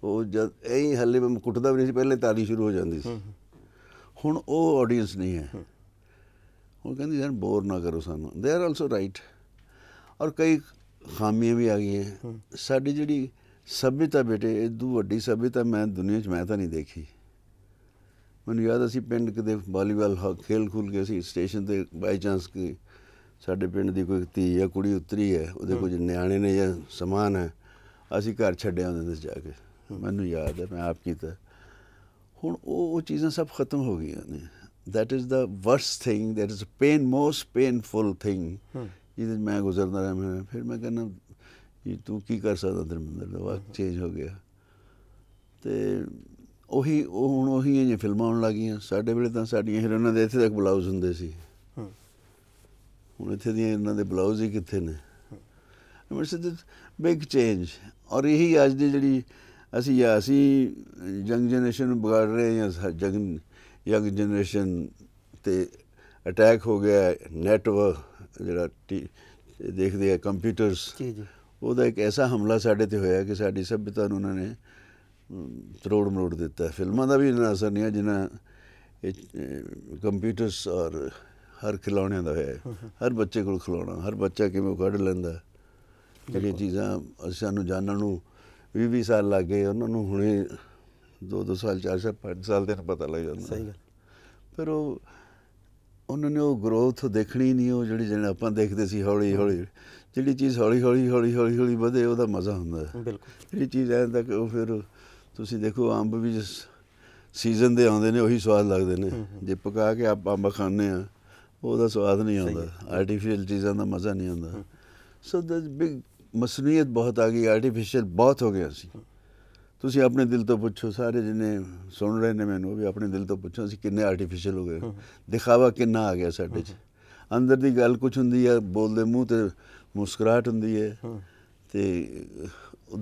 ਉਹ ਜਦ ਐਂ ਹੱਲੇ ਮੈਂ ਕੁੱਟਦਾ ਵੀ ਨਹੀਂ ਸੀ ਪਹਿਲੇ ਤਾਲੀ ਸ਼ੁਰੂ ਹੋ ਜਾਂਦੀ ਸੀ ਹੁਣ ਉਹ ਆਡੀਅנס ਨਹੀਂ ਹੈ ਉਹ ਕਹਿੰਦੀ ਯਾਰ ਬੋਰ ਨਾ ਕਰੋ ਸਾਨੂੰ ਦੇ ਆਰ ਆਲਸੋ ਰਾਈਟ ਔਰ ਕਈ ਖਾਮੀਆਂ ਵੀ ਆ ਗਈਆਂ ਸਾਡੀ ਜਿਹੜੀ ਸਭਿਤਾ ਬੇਟੇ ਦੂ ਵੱਡੀ ਸਭਿਤਾ ਮੈਂ ਦੁਨੀਆ 'ਚ ਮੈਂ ਤਾਂ ਨਹੀਂ ਦੇਖੀ ਮੈਨੂੰ ਯਾਦ ਅਸੀਂ ਪਿੰਡ ਕਦੇ ਵਾਲੀਬਾਲ ਖੇਲ ਖੁੱਲ ਕੇ ਸੀ ਸਟੇਸ਼ਨ ਤੇ ਬਾਈ ਚਾਂਸ ਕਿ ਸਾਡੇ ਪਿੰਡ ਦੀ ਕੋਈ ਧੀ ਜਾਂ ਕੁੜੀ ਉਤਰੀ ਹੈ ਉਹਦੇ ਕੁਝ ਨਿਆਣੇ ਨੇ ਜਾਂ ਸਮਾਨ ਹੈ ਅਸੀਂ ਘਰ ਛੱਡਿਆ ਹੁੰਦੇ ਸੀ ਜਾ ਕੇ ਮੈਨੂੰ ਯਾਦ ਹੈ ਮੈਂ ਆਪ ਕੀਤਾ ਹੁਣ ਉਹ ਉਹ ਚੀਜ਼ਾਂ ਸਭ ਖਤਮ ਹੋ ਗਈਆਂ ਨੇ that is the worst thing that is a pain most painful thing ਜਿਹਦੇ ਮੈਂ ਗੁਜ਼ਰਦਾ ਰਿਹਾ ਮੈਂ ਫਿਰ ਮੈਂ ਕਹਿੰਦਾ ਜੀ ਤੂੰ ਕੀ ਕਰ ਸਕਦਾ ਧਰਮਿੰਦਰ ਦਾ ਵਕਤ ਚੇਂਜ ਹੋ ਗਿਆ ਤੇ ਉਹੀ ਉਹ ਹੁਣ ਉਹੀ ਜਿਹੀਆਂ ਫਿਲਮਾਂ ਆਉਣ ਲੱਗੀਆਂ ਸਾਡੇ ਵੇਲੇ ਤਾਂ ਸਾਡੀਆਂ ਹੀਰੋਇਨਾਂ ਦੇ ਇੱਥੇ ਤੱਕ ਬਲਾਊਜ਼ ਹੁੰਦੇ ਸੀ ਹੁਣ ਇੱਥੇ ਦੀਆਂ ਇਹਨਾਂ ਦੇ ਬਲਾਊਜ਼ ਹੀ ਕਿੱਥੇ ਨੇ ਮਤਲਬ ਬਿਗ ਚੇਂਜ ਔਰ ਇਹੀ ਅੱਜ ਦੀ ਜਿਹੜੀ ਅਸੀਂ ਜਾਂ ਅਸੀਂ ਯੰਗ ਜਨਰੇਸ਼ਨ ਨੂੰ ਵਿਗਾੜ ਰਹੇ ਜਾਂ ਜੰਗ ਯੰਗ ਜਨਰੇਸ਼ਨ ਤੇ ਅਟੈਕ ਹੋ ਗਿਆ ਨੈਟਵਰਕ ਜਿਹੜਾ ਦੇਖਦੇ ਆ ਕੰਪਿਊਟਰਸ ਜੀ ਜੀ ਉਹਦਾ ਇੱਕ ਐਸਾ ਹਮਲਾ ਸਾਡੇ ਤੇ ਹੋਇਆ ਕਿ ਸਾਡੀ ਸਭਿਤਾ ਨੂੰ ਉਹਨਾਂ ਨੇ ਤਰੋੜ ਮਰੋੜ ਦਿੱਤਾ ਫਿਲਮਾਂ ਦਾ ਵੀ ਇਹਨਾਂ ਅਸਰ ਨਹੀਂ ਆ ਜਿਨ੍ਹਾਂ ਕੰਪਿਊਟਰਸ ਔਰ ਹਰ ਖਿਡੌਣਿਆਂ ਦਾ ਹੈ ਹਰ ਬੱਚੇ ਕੋਲ ਖਿਲੌਣਾ ਹਰ ਬੱਚਾ ਕਿਵੇਂ ਕੱਢ ਲੈਂਦਾ ਜਿਹੜੀਆਂ ਚੀਜ਼ਾਂ ਨੂੰ ਜਾਣਨ ਨੂੰ 20 20 ਸਾਲ ਲੱਗ ਗਏ ਉਹਨਾਂ ਨੂੰ ਹੁਣੇ 2-2 ਸਾਲ 4-4 5 ਸਾਲ ਦੇ ਨਾਲ ਪਤਾ ਲੱਗ ਜਾਂਦਾ ਸਹੀ ਗੱਲ ਪਰ ਉਹ ਉਹਨਾਂ ਨੇ ਉਹ ਗਰੋਥ ਦੇਖਣੀ ਨਹੀਂ ਉਹ ਜਿਹੜੀ ਜਿਹੜਾ ਆਪਾਂ ਦੇਖਦੇ ਸੀ ਹੌਲੀ ਹੌਲੀ ਜਿਹੜੀ ਚੀਜ਼ ਹੌਲੀ ਹੌਲੀ ਹੌਲੀ ਹੌਲੀ ਹੌਲੀ ਵਧੇ ਉਹਦਾ ਮਜ਼ਾ ਹੁੰਦਾ ਹੈ ਬਿਲਕੁਲ ਜਿਹੜੀ ਚੀਜ਼ ਐਂ ਤੱਕ ਉਹ ਫਿਰ ਤੁਸੀਂ ਦੇਖੋ ਅੰਬ ਵੀ ਜਿਸ ਸੀਜ਼ਨ ਦੇ ਆਉਂਦੇ ਨੇ ਉਹੀ ਸਵਾਦ ਲੱਗਦੇ ਨੇ ਜੇ ਪਕਾ ਕੇ ਆਪਾਂ ਅੰਬ ਖਾਣੇ ਆ ਉਹਦਾ ਸਵਾਦ ਨਹੀਂ ਆਉਂਦਾ ਆਰਟੀਫੀਸ਼ੀਅਲ ਚੀਜ਼ਾਂ ਦਾ ਮਜ਼ਾ ਨਹੀਂ ਆਉਂਦਾ ਸੋ ਦਸ ਬਿਗ ਮਸਨੂਈਅਤ ਬਹੁਤ ਆ ਗਈ ਆਰਟੀਫੀਸ਼ੀਅਲ ਬਹੁਤ ਹੋ ਗਿਆ ਸੀ ਤੁਸੀਂ ਆਪਣੇ ਦਿਲ ਤੋਂ ਪੁੱਛੋ ਸਾਰੇ ਜਿਹਨੇ ਸੁਣ ਰਹੇ ਨੇ ਮੈਨੂੰ ਵੀ ਆਪਣੇ ਦਿਲ ਤੋਂ ਪੁੱਛੋ ਅਸੀਂ ਕਿੰਨੇ ਆਰਟੀਫੀਸ਼ੀਅਲ ਹੋ ਗਏ ਦਿਖਾਵਾ ਕਿੰਨਾ ਆ ਗਿਆ ਸਾਡੇ 'ਚ ਅੰਦਰ ਦੀ ਗੱਲ ਕੁਝ ਹੁੰਦੀ ਆ ਬੋਲਦੇ ਮੂੰਹ ਤੇ ਮੁਸਕਰਾਹਟ ਹੁੰਦੀ ਹੈ ਤੇ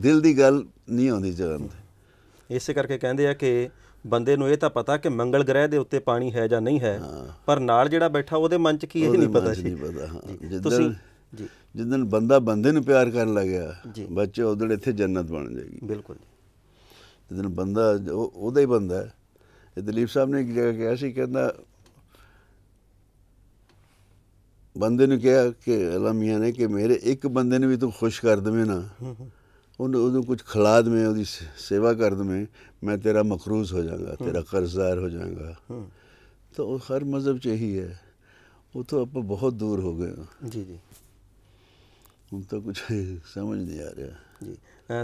ਦਿਲ ਦੀ ਗੱਲ ਨਹੀਂ ਆਉਂਦੀ ਜਗਨ ਤੇ ਇਸੇ ਕਰਕੇ ਕਹਿੰਦੇ ਆ ਕਿ ਬੰਦੇ ਨੂੰ ਇਹ ਤਾਂ ਪਤਾ ਕਿ ਮੰਗਲ ਗ੍ਰਹਿ ਦੇ ਉੱਤੇ ਪਾਣੀ ਹੈ ਜਾਂ ਨਹੀਂ ਹੈ ਪਰ ਨਾਲ ਜਿਹੜਾ ਬੈਠਾ ਉਹਦੇ ਮਨ 'ਚ ਕੀ ਇਹ ਨਹੀਂ ਪਤਾ ਸੀ ਤੁਸੀਂ ਜੀ ਜਿੱਦਨ ਬੰਦਾ ਬੰਦੇ ਨੂੰ ਪਿਆਰ ਕਰਨ ਲੱਗਿਆ ਬੱਚੇ ਉਦੋਂ ਇੱਥੇ ਜੰਨਤ ਬਣ ਜਾਏਗੀ ਬਿਲਕੁਲ ਜਦੋਂ ਬੰਦਾ ਉਹਦਾ ਹੀ ਬੰਦਾ ਹੈ ਇਹ ਦਲੀਪ ਸਾਹਿਬ ਨੇ ਇੱਕ ਜਗ੍ਹਾ ਕਿਹਾ ਸੀ ਕਹਿੰਦਾ ਬੰਦੇ ਨੂੰ ਕਿਹਾ ਕਿ ਅਲਮੀਆਂ ਨੇ ਕਿ ਮੇਰੇ ਇੱਕ ਬੰਦੇ ਨੂੰ ਵੀ ਤੂੰ ਖੁਸ਼ ਕਰ ਦਵੇਂ ਨਾ ਉਹਨੂੰ ਉਹਨੂੰ ਕੁਝ ਖਿਲਾ ਦਵੇਂ ਉਹਦੀ ਸੇਵਾ ਕਰ ਦਵੇਂ ਮੈਂ ਤੇਰਾ ਮਕਰੂਜ਼ ਹੋ ਜਾਵਾਂਗਾ ਤੇਰਾ ਕਰਜ਼ਦਾਰ ਹੋ ਜਾਵਾਂਗਾ ਤਾਂ ਉਹ ਹਰ ਮਜ਼ਹਬ ਚ ਹੀ ਹੈ ਉਹ ਤੋਂ ਆਪਾਂ ਬਹੁਤ ਦੂਰ ਹੋ ਗਏ ਜੀ ਜੀ ਹੁਣ ਤਾਂ ਕੁਝ ਸਮਝ ਨਹੀਂ ਆ ਰਿਹਾ ਜੀ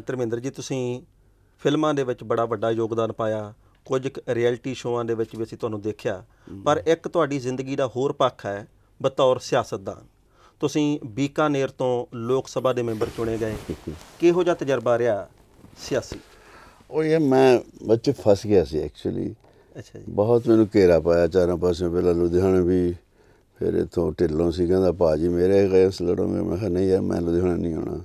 ਧਰਮਿੰਦਰ ਜੀ ਤੁਸੀਂ ਫਿਲਮਾਂ ਦੇ ਵਿੱਚ ਬੜਾ ਵੱਡਾ ਯੋਗਦਾਨ ਪਾਇਆ ਕੁਝ ਰਿਐਲਿਟੀ ਸ਼ੋਆਂ ਦੇ ਵਿੱਚ ਵੀ ਅਸੀਂ ਤੁਹਾਨੂੰ ਦੇਖਿਆ ਪਰ ਇੱਕ ਤੁਹਾਡੀ ਜ਼ਿੰਦਗੀ ਦਾ ਹੋਰ ਪੱਖ ਹੈ ਬਤੌਰ ਸਿਆਸਤਦਾਨ ਤੁਸੀਂ ਬੀਕਾਨੇਰ ਤੋਂ ਲੋਕ ਸਭਾ ਦੇ ਮੈਂਬਰ ਚੁਣੇ ਗਏ ਕਿਹੋ ਜਿਹਾ ਤਜਰਬਾ ਰਿਹਾ ਸਿਆਸੀ ਉਹ ਇਹ ਮੈਂ ਵਿੱਚ ਫਸ ਗਿਆ ਸੀ ਐਕਚੁਅਲੀ ਅੱਛਾ ਜੀ ਬਹੁਤ ਮੈਨੂੰ ਘੇਰਾ ਪਾਇਆ ਚਾਰਾਂ ਪਾਸੇ ਪਹਿਲਾਂ ਲੁਧਿਆਣੇ ਵੀ ਫਿਰ ਇਥੋਂ ਢਿੱਲੋਂ ਸੀ ਕਹਿੰਦਾ ਬਾਜੀ ਮੇਰੇ ਗੈਸ ਲੜੋਗੇ ਮੈਂ ਕਿਹਾ ਨਹੀਂ ਯਾਰ ਮੈਂ ਲੁਧਿਆਣਾ ਨਹੀਂ ਆਉਣਾ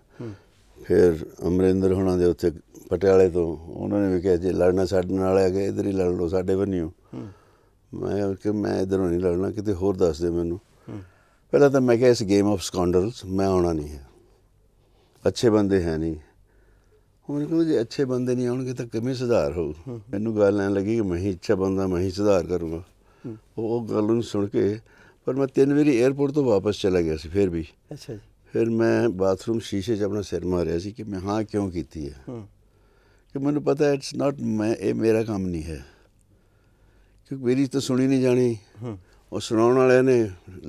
ਫਿਰ ਅਮਰਿੰਦਰ ਹੋਣਾ ਦੇ ਉੱਥੇ ਪਟਿਆਲੇ ਤੋਂ ਉਹਨਾਂ ਨੇ ਵੀ ਕਿਹਾ ਜੇ ਲੜਨਾ ਸਾਡੇ ਨਾਲ ਆ ਗਏ ਇਧਰ ਹੀ ਲੜ ਲਓ ਸਾਡੇ ਬੰਨਿਓ ਮੈਂ ਕਿ ਮੈਂ ਇਧਰ ਨਹੀਂ ਲੜਨਾ ਕਿਤੇ ਹੋਰ ਦੱਸ ਦੇ ਮੈਨੂੰ ਪਹਿਲਾਂ ਤਾਂ ਮੈਂ ਕਿਹਾ ਇਸ ਗੇਮ ਆਫ ਸਕੌਂਡਲਸ ਮੈਂ ਆਉਣਾ ਨਹੀਂ ਹੈ ਅੱਛੇ ਬੰਦੇ ਹੈ ਨਹੀਂ ਹੁਣ ਕਹਿੰਦੇ ਜੇ ਅੱਛੇ ਬੰਦੇ ਨਹੀਂ ਆਉਣਗੇ ਤਾਂ ਕਿਵੇਂ ਸੁਧਾਰ ਹੋਊ ਮੈਨੂੰ ਗੱਲ ਐ ਲੱਗੀ ਕਿ ਮੈਂ ਹੀ ਅੱਛਾ ਬੰਦਾ ਮੈਂ ਹੀ ਸੁਧਾਰ ਕਰੂੰਗਾ ਉਹ ਗੱਲ ਨੂੰ ਸੁਣ ਕੇ ਪਰ ਮੈਂ ਤਿੰਨ ਵਾਰੀ 에어ਪੋਰਟ ਤੋਂ ਵਾਪਸ ਚਲਾ ਗਿਆ ਸੀ ਫਿਰ ਵੀ ਅੱਛਾ ਜੀ ਫਿਰ ਮੈਂ ਬਾਥਰੂਮ ਸ਼ੀਸ਼ੇ 'ਚ ਆਪਣਾ ਸਿਰ ਮਾਰਿਆ ਸੀ ਕਿ ਮੈਂ ਹਾਂ ਕਿਉਂ ਕੀਤੀ ਹੈ ਕਿ ਮੈਨੂੰ ਪਤਾ ਇਟਸ ਨਾਟ ਮੈਂ ਇਹ ਮੇਰਾ ਕੰਮ ਨਹੀਂ ਹੈ ਕਿਉਂਕਿ ਮੇਰੀ ਤਾਂ ਸੁਣੀ ਨਹੀਂ ਜਾਣੀ ਉਹ ਸੁਣਾਉਣ ਵਾਲਿਆਂ ਨੇ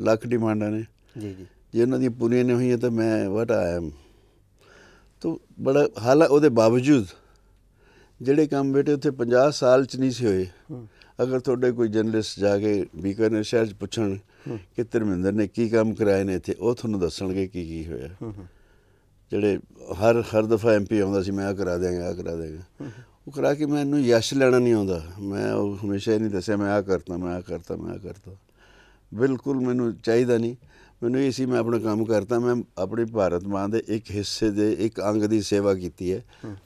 ਲੱਖ ਡਿਮਾਂਡਾਂ ਨੇ ਜੀ ਜੀ ਜੇ ਉਹਨਾਂ ਦੀ ਪੂਰੀ ਨਹੀਂ ਹੋਈ ਤਾਂ ਮੈਂ ਵਟ ਆਇਆ ਹਾਂ ਤੋ ਬੜਾ ਹਾਲਾ ਉਹਦੇ ਬਾਵਜੂਦ ਜਿਹੜੇ ਕੰਮ ਬੇਟੇ ਉੱਥੇ 50 ਸਾਲ ਚ ਨਹੀਂ ਸੀ ਹੋਏ ਅਗਰ ਤੁਹਾਡੇ ਕੋਈ ਜਰਨਲਿਸਟ ਜਾ ਕੇ ਬੀਕਾਨੇਰ ਸ਼ਹਿਰ ਚ ਪੁੱਛਣ ਕਿ ਧਰਮਿੰਦਰ ਨੇ ਕੀ ਕੰਮ ਕਰਾਏ ਨੇ ਇੱਥੇ ਉਹ ਤੁਹਾਨੂੰ ਦੱਸਣਗੇ ਕੀ ਕੀ ਹੋਇਆ ਜਿਹੜੇ ਹਰ ਹਰ ਦਫਾ ਐਮਪੀ ਆਉਂਦਾ ਸੀ ਮੈਂ ਆ ਕਰਾ ਦਿਆਂਗਾ ਆ ਕਰਾ ਦੇਗਾ ਉਹ ਕਰਾ ਕੇ ਮੈਨੂੰ ਯਸ਼ ਲੈਣਾ ਨਹੀਂ ਆਉਂਦਾ ਮੈਂ ਉਹ ਹਮੇਸ਼ਾ ਹੀ ਨਹੀਂ ਦੱਸਿਆ ਮੈਂ ਆ ਕਰਤਾ ਮੈਂ ਆ ਕਰਤਾ ਮੈਂ ਆ ਕਰਤਾ ਬਿਲਕੁਲ ਮੈਨੂੰ ਚਾਹੀਦਾ ਨਹੀਂ ਮੈਨੂੰ ਇਹ ਸੀ ਮੈਂ ਆਪਣਾ ਕੰਮ ਕਰਤਾ ਮੈਂ ਆਪਣੇ ਭਾਰਤ ਮਾਂ ਦੇ ਇੱਕ ਹਿੱਸੇ ਦੇ ਇੱਕ ਅੰਗ ਦੀ ਸੇਵਾ ਕੀਤੀ ਹੈ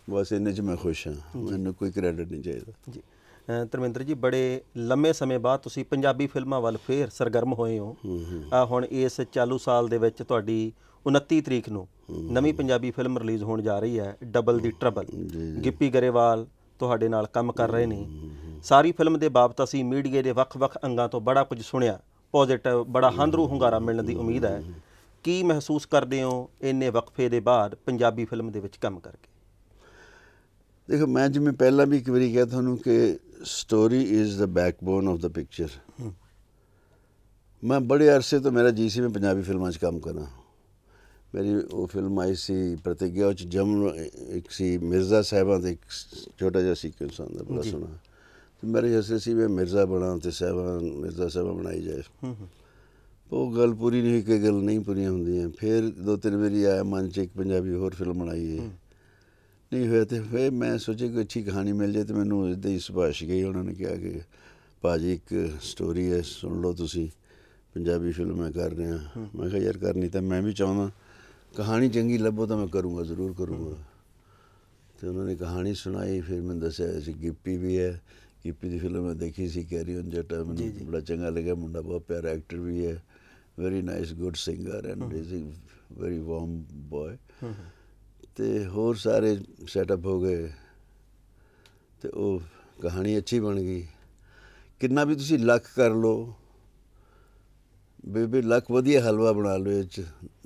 ਬਸ ਇੰਨੇ 'ਚ ਮੈਂ ਖੁਸ਼ ਹਾਂ ਮੈਨੂੰ ਕੋਈ ਕ੍ਰੈਡਿਟ ਨਹੀਂ ਚਾਹੀਦਾ ਜੀ ਤਰਮਿੰਦਰ ਜੀ ਬੜੇ ਲੰਮੇ ਸਮੇਂ ਬਾਅਦ ਤੁਸੀਂ ਪੰਜਾਬੀ ਫਿਲਮਾਂ ਵੱਲ ਫੇਰ ਸਰਗਰਮ ਹੋਏ ਹੋ ਹੁਣ ਇਸ ਚਾਲੂ ਸਾਲ ਦੇ ਵਿੱਚ ਤੁਹਾਡੀ 29 ਤਰੀਕ ਨੂੰ ਨਵੀਂ ਪੰਜਾਬੀ ਫਿਲਮ ਰਿਲੀਜ਼ ਹੋਣ ਜਾ ਰਹੀ ਹੈ ਡਬਲ ਦੀ ਟ੍ਰਬਲ ਗਿੱਪੀ ਗਰੇਵਾਲ ਤੁਹਾਡੇ ਨਾਲ ਕੰਮ ਕਰ ਰਹੇ ਨੇ ਸਾਰੀ ਫਿਲਮ ਦੇ ਬਾਬਤ ਅਸੀਂ ਮੀਡੀਆ ਦੇ ਵੱਖ-ਵੱਖ ਅੰਗਾਂ ਤੋਂ ਬੜਾ ਕੁਝ ਸੁਣਿਆ ਪੋਜ਼ਿਟਿਵ ਬੜਾ ਹੰਦਰੂ ਹੁੰਗਾਰਾ ਮਿਲਣ ਦੀ ਉਮੀਦ ਹੈ ਕੀ ਮਹਿਸੂਸ ਕਰਦੇ ਹੋ ਇੰਨੇ ਵਕਫੇ ਦੇ ਬਾਅਦ ਪੰਜਾਬੀ ਫਿਲਮ ਦੇ ਵਿੱਚ ਕੰਮ ਕਰਕੇ ਦੇਖੋ ਮੈਂ ਜਿਵੇਂ ਪਹਿਲਾਂ ਵੀ ਇੱਕ ਵਾਰੀ ਕਿਹਾ ਤੁਹਾਨੂੰ ਕਿ story is the backbone of the picture ਮੈਂ ਬੜੇ ਅਰਸੇ ਤੋਂ ਮੇਰਾ ਜੀਸੀ ਵਿੱਚ ਮੈਂ ਪੰਜਾਬੀ ਫਿਲਮਾਂ 'ਚ ਕੰਮ ਕਰਾਂ ਮੇਰੀ ਉਹ ਫਿਲਮ ਆਈ ਸੀ ਪ੍ਰਤੀਗਿਆ ਵਿੱਚ ਜਮਨ ਇੱਕ ਸੀ ਮਿਰਜ਼ਾ ਸਾਹਿਬਾਂ ਦੇ ਇੱਕ ਛੋਟਾ ਜਿਹਾ ਸੀਕੁਐਂਸ ਆਉਂਦਾ ਬੜਾ ਸੋਹਣਾ ਤੇ ਮੇਰੇ ਜਿਹਾ ਸੀ ਵੀ ਮਿਰਜ਼ਾ ਬਣਾ ਤੇ ਸਾਹਿਬਾਂ ਮਿਰਜ਼ਾ ਸਾਹਿਬਾਂ ਬਣਾਈ ਜਾਏ ਹੂੰ ਹੂੰ ਉਹ ਗੱਲ ਪੂਰੀ ਨਹੀਂ ਕਿ ਗੱਲ ਨਹੀਂ ਪੂਰੀਆਂ ਹੁੰਦੀਆਂ ਫਿਰ ਦੋ ਤਿੰਨ ਵਾਰੀ ਆਇਆ ਮਨ ਚ ਇੱਕ ਪੰਜਾਬੀ ਹੋਰ ਫਿਲਮ ਬਣਾਈ ਹੈ ਨਹੀਂ ਹੋਇਆ ਤੇ ਫੇ ਮੈਂ ਸੋਚਿਆ ਕੋਈ ਅੱਛੀ ਕਹਾਣੀ ਮਿਲ ਜੇ ਤੇ ਮੈਨੂੰ ਇਦਾਂ ਹੀ ਸੁਭਾਸ਼ ਗਈ ਉਹਨਾਂ ਨੇ ਕਿਹਾ ਕਿ ਭਾਜੀ ਇੱਕ ਸਟੋਰੀ ਹੈ ਸੁਣ ਲਓ ਤੁਸੀਂ ਪੰਜਾਬੀ ਫਿਲਮ ਮੈਂ ਕਰ ਰਿਹਾ ਮੈਂ ਕਿਹਾ ਯਾਰ ਕਰਨੀ ਤਾਂ ਮੈਂ ਵੀ ਚਾਹੁੰਦਾ ਕਹਾਣੀ ਚੰਗੀ ਲੱਭੋ ਤਾਂ ਮੈਂ ਕਰੂੰਗਾ ਜ਼ਰੂਰ ਕਰੂੰਗਾ ਤੇ ਉਹਨਾਂ ਨੇ ਕਹਾਣੀ ਸੁਣਾਈ ਫਿਰ ਮੈਂ ਦੱਸਿਆ ਸੀ ਗਿੱਪੀ ਵੀ ਹੈ ਗਿੱਪੀ ਦੀ ਫਿਲਮ ਮੈਂ ਦੇਖੀ ਸੀ ਕੈਰੀ ਔਨ ਜੱਟਾ ਮੈਨੂੰ ਬੜਾ ਚੰਗਾ ਲੱਗਿਆ ਮੁੰਡਾ ਬਹੁਤ ਪਿਆਰਾ ਐਕਟਰ ਵੀ ਹੈ very nice good singer and is a very warm boy ਤੇ ਹੋਰ ਸਾਰੇ ਸੈਟਅਪ ਹੋ ਗਏ ਤੇ ਉਹ ਕਹਾਣੀ ਅੱਛੀ ਬਣ ਗਈ ਕਿੰਨਾ ਵੀ ਤੁਸੀਂ ਲੱਖ ਕਰ ਲੋ ਬੇਬੇ ਲੱਕ ਵਧੀਆ ਹਲਵਾ ਬਣਾ ਲਵੇ ਵਿੱਚ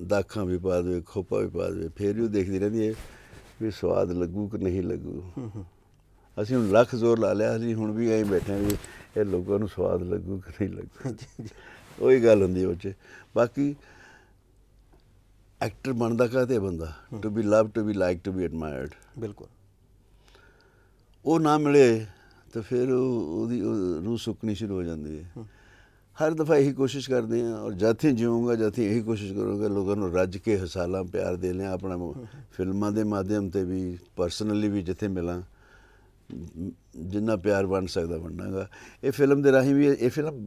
ਦਾਖਾਂ ਵੀ ਪਾ ਦੇ ਖੋਪਾ ਵੀ ਪਾ ਦੇ ਫੇਰ ਵੀ ਦੇਖਦੀ ਰਹਿੰਦੀ ਹੈ ਵੀ ਸਵਾਦ ਲੱਗੂ ਕਿ ਨਹੀਂ ਲੱਗੂ ਅਸੀਂ ਹੁਣ ਲੱਖ ਜ਼ੋਰ ਲਾ ਲਿਆ ਅਸੀਂ ਹੁਣ ਵੀ ਐਂ ਬੈਠੇ ਵੀ ਇਹ ਲੋਕਾਂ ਨੂੰ ਸਵਾਦ ਲੱਗੂ ਕਿ ਨਹੀਂ ਲੱਗੂ ਉਹੀ ਗੱਲ ਹੁੰਦੀ ਉਹ ਚ ਬਾਕੀ ਐਕਟਰ ਬਣਦਾ ਕਾਤੇ ਬੰਦਾ to be loved to be like to be admired ਬਿਲਕੁਲ ਉਹ ਨਾ ਮਿਲੇ ਤਾਂ ਫਿਰ ਉਹਦੀ ਰੂਹ ਸੁੱਕਣੀ ਸ਼ੁਰੂ ਹੋ ਜਾਂਦੀ ਹੈ ਹਰ ਦਫਾ ਇਹੀ ਕੋਸ਼ਿਸ਼ ਕਰਦੇ ਆ ਔਰ ਜਾਥੇ ਜਿਉਂਗਾ ਜਾਥੇ ਇਹੀ ਕੋਸ਼ਿਸ਼ ਕਰੂੰਗਾ ਲੋਕਾਂ ਨੂੰ ਰੱਜ ਕੇ ਹਸਾਲਾ ਪਿਆਰ ਦੇ ਲਿਆ ਆਪਣਾ ਫਿਲਮਾਂ ਦੇ ਮਾਧਿਅਮ ਤੇ ਵੀ ਪਰਸਨਲੀ ਵੀ ਜਿੱਥੇ ਮਿਲਾਂ ਜਿੰਨਾ ਪਿਆਰ ਬਣ ਸਕਦਾ ਬਣਾਗਾ ਇਹ ਫਿਲਮ ਦੇ ਰਾਹੀਂ ਵੀ ਇਹ ਫਿਲਮ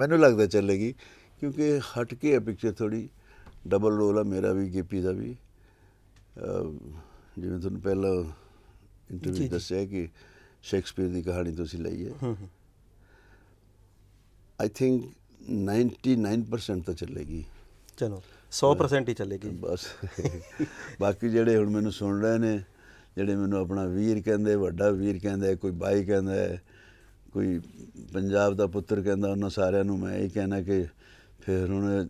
ਮੈਨੂੰ ਲੱਗਦਾ ਚੱਲੇਗੀ ਕਿਉਂਕਿ ਹਟ ਕੇ ਹੈ ਪਿਕਚਰ ਥੋੜੀ ਡਬਲ ਰੋਲ ਆ ਮੇਰਾ ਵੀ ਗੀਪੀ ਦਾ ਵੀ ਜਿਵੇਂ ਤੁਹਾਨੂੰ ਪਹਿਲਾਂ ਇੰਟਰਵਿਊ ਦੱਸਿਆ ਕਿ ਸ਼ੇਕਸਪੀਅਰ ਦੀ ਕਹਾਣੀ ਤੁਸੀਂ ਲਈ ਹੈ ਆਈ ਥਿੰਕ 99% ਤਾਂ ਚੱਲੇਗੀ ਚਲੋ 100% ਹੀ ਚੱਲੇਗੀ ਬਸ ਬਾਕੀ ਜਿਹੜੇ ਹੁਣ ਮੈਨੂੰ ਸੁਣ ਰਹੇ ਨੇ ਜਿਹੜੇ ਮੈਨੂੰ ਆਪਣਾ ਵੀਰ ਕਹਿੰਦੇ ਵੱਡਾ ਵੀਰ ਕਹਿੰਦਾ ਕੋਈ ਬਾਈ ਕਹਿੰਦਾ ਕੋਈ ਪੰਜਾਬ ਦਾ ਪੁੱਤਰ ਕਹਿੰਦਾ ਉਹਨਾਂ ਸਾਰਿਆਂ ਨੂੰ ਮੈਂ ਇਹ ਕਹਿਣਾ ਕਿ ਫਿਰ ਹੁਣ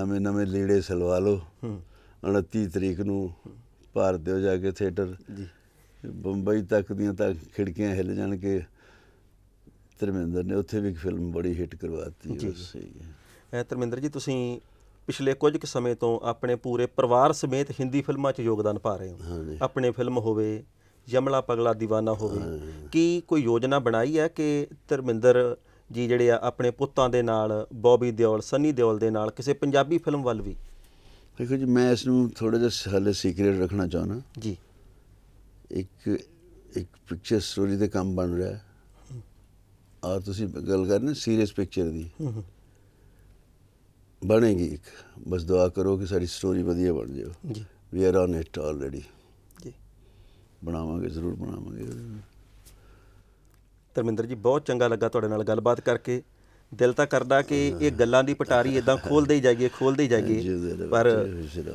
ਨਵੇਂ ਨਵੇਂ ਲੀੜੇ ਸਲਵਾ ਲਓ 29 ਤਰੀਕ ਨੂੰ ਭਾਰਤ ਦੇ ਜਾ ਕੇ ਥੀਏਟਰ ਜੀ ਬੰਬਈ ਤੱਕ ਦੀਆਂ ਤਾਂ ਖਿੜਕੀਆਂ ਹਿੱਲ ਜਾਣ ਕੇ ਧਰਮਿੰਦਰ ਨੇ ਉੱਥੇ ਵੀ ਇੱਕ ਫਿਲਮ ਬੜੀ ਹਿੱਟ ਕਰਵਾਤੀ ਹੈ ਸਹੀ ਹੈ ਧਰਮਿੰਦਰ ਜੀ ਤੁਸੀਂ ਪਿਛਲੇ ਕੁਝ ਕੁ ਸਮੇਂ ਤੋਂ ਆਪਣੇ ਪੂਰੇ ਪਰਿਵਾਰ ਸਮੇਤ ਹਿੰਦੀ ਫਿਲਮਾਂ 'ਚ ਯੋਗਦਾਨ ਪਾ ਰਹੇ ਹੋ ਆਪਣੇ ਫਿਲਮ ਹੋਵੇ ਜਮਲਾ ਪਗਲਾ دیਵਾਨਾ ਹੋਵੇ ਕੀ ਕੋਈ ਯੋਜਨਾ ਬਣਾਈ ਹੈ ਕਿ ਧਰਮਿੰਦਰ ਜੀ ਜਿਹੜੇ ਆ ਆਪਣੇ ਪੁੱਤਾਂ ਦੇ ਨਾਲ ਬੌਬੀ ਦਿਓਲ ਸਨੀ ਦਿਓਲ ਦੇ ਨਾਲ ਕਿਸੇ ਪੰਜਾਬੀ ਫਿਲਮ ਵੱਲ ਵੀ ਦੇਖੋ ਜੀ ਮੈਂ ਇਸ ਨੂੰ ਥੋੜਾ ਜਿਹਾ ਹਲੇ ਸੀਕ੍ਰੀਟ ਰੱਖਣਾ ਚਾਹਣਾ ਜੀ ਇੱਕ ਇੱਕ ਪਿਕਚਰ ਸਟੋਰੀ ਦੇ ਕੰਮ ਬਣ ਰਿਹਾ ਹੈ ਆ ਤੁਸੀਂ ਗੱਲ ਕਰਨੇ ਸੀਰੀਅਸ ਪਿਕਚਰ ਦੀ ਬਣੇਗੀ ਇੱਕ ਬਸ ਦੁਆ ਕਰੋ ਕਿ ਸਾਡੀ ਸਟੋਰੀ ਵਧੀਆ ਬਣ ਜਾਵੇ ਜੀ we are on it already ਜੀ ਬਣਾਵਾਂਗੇ ਜ਼ਰੂਰ ਬਣਾਵਾਂਗੇ ਧਰਮਿੰਦਰ ਜੀ ਬਹੁਤ ਚੰਗਾ ਲੱਗਾ ਤੁਹਾਡੇ ਨਾਲ ਗੱਲਬਾਤ ਕਰਕੇ ਦਿਲ ਤਾਂ ਕਰਦਾ ਕਿ ਇਹ ਗੱਲਾਂ ਦੀ ਪਟਾਰੀ ਇਦਾਂ ਖੋਲਦੇ ਹੀ ਜਾਈਏ ਖੋਲਦੇ ਹੀ ਜਾਈਏ ਪਰ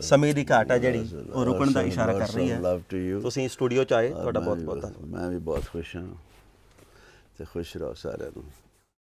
ਸਮੇਂ ਦੀ ਘਾਟ ਆ ਜਿਹੜੀ ਉਹ ਰੁਕਣ ਦਾ ਇਸ਼ਾਰਾ ਕਰ ਰਹੀ ਹੈ ਤੁਸੀਂ ਸਟੂਡੀਓ ਚ ਆਏ ਤੁਹਾਡਾ ਬਹੁਤ ਬਹੁਤ ਧੰਨਵਾਦ ਮੈਂ ਵੀ ਬਹੁਤ ਖੁਸ਼ ਹਾਂ خوش را سرم